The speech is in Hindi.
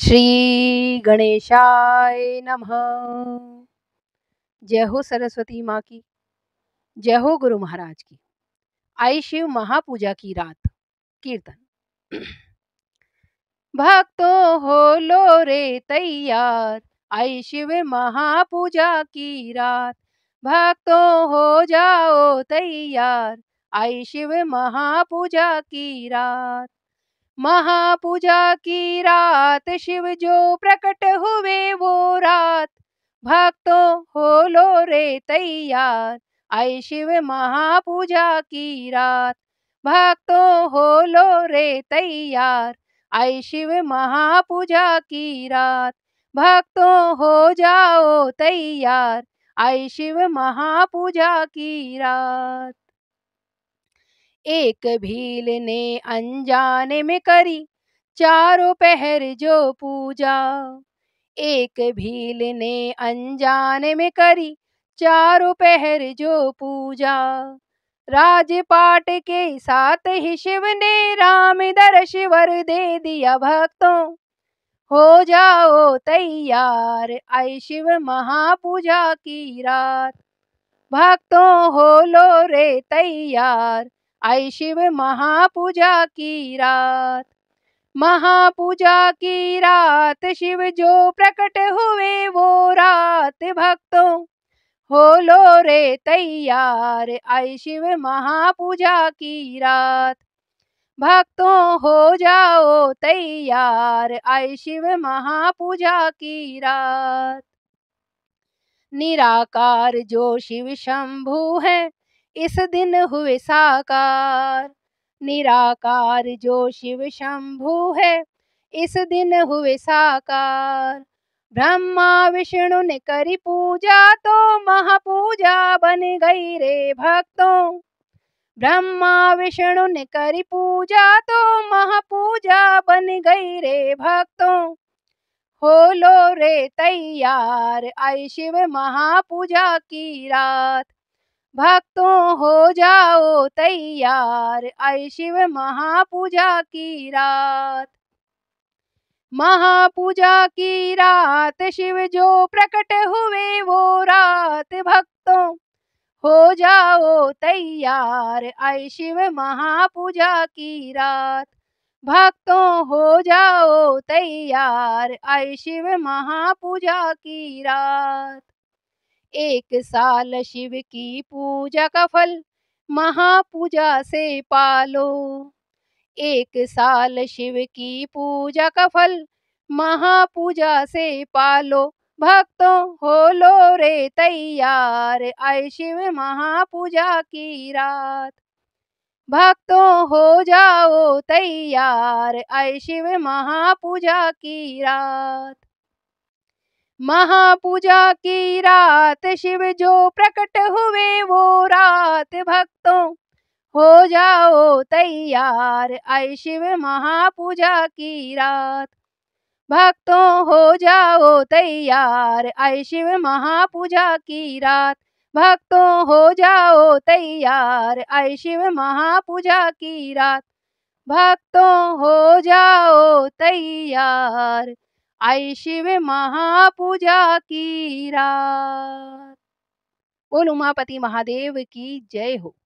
श्री गणेशाय नमः जय हो सरस्वती माँ की जय हो गुरु महाराज की आई शिव महापूजा की रात कीर्तन भक्तों हो लो रे तैयार आई शिव महापूजा की रात भक्तों हो जाओ तैयार आई शिव महापूजा की रात महापूजा की रात शिव जो प्रकट हुए वो रात भक्तों हो लो रे तैयार आई शिव महापूजा की रात भक्तों हो लो रे तैयार आई शिव महापूजा की रात भक्तों हो जाओ तैयार आई शिव महापूजा की रात एक भील ने अनजाने में करी चारों पहर जो पूजा एक भील ने अनजाने में करी चारों पहर जो पूजा राजपाट के साथ ही शिव ने राम दर्श वर दे दिया भक्तों हो जाओ तैयार आई शिव महापूजा की रात भक्तों हो लो रे तैयार आई शिव महापूजा की रात महापूजा की रात शिव जो प्रकट हुए वो रात भक्तों हो लो रे तैयार आई शिव महापूजा की रात भक्तों हो जाओ तैयार आई शिव महापूजा की रात निराकार जो शिव शंभु है इस दिन हुए साकार निराकार जो शिव शंभु है इस दिन हुए साकार ब्रह्मा विष्णु ने करी पूजा तो महापूजा बन गई रे भक्तों ब्रह्मा विष्णु ने करी पूजा तो महापूजा बन गई रे भक्तों हो लो रे तैयार आई शिव महापूजा की रात भक्तों हो जाओ तैयार आई शिव महापूजा की रात महापूजा की रात शिव जो प्रकट हुए वो रात भक्तों हो जाओ तैयार आई शिव महापूजा की रात भक्तों हो जाओ तैयार आई शिव महापूजा की रात एक साल शिव की पूजा का फल महापूजा से पालो एक साल शिव की पूजा का फल महापूजा से पालो भक्तों हो लो रे तैयार आए शिव महापूजा की रात भक्तों हो जाओ तैयार आए शिव महापूजा की रात महापूजा की रात शिव जो प्रकट हुए वो रात भक्तों हो जाओ तैयार आय शिव महापूजा की रात भक्तों हो जाओ तैयार आय शिव महापूजा की रात भक्तों हो जाओ तैयार आय शिव महापूजा की रात भक्तों हो जाओ तैयार आई शिव महापूजा की रात बोल उमापति महादेव की जय हो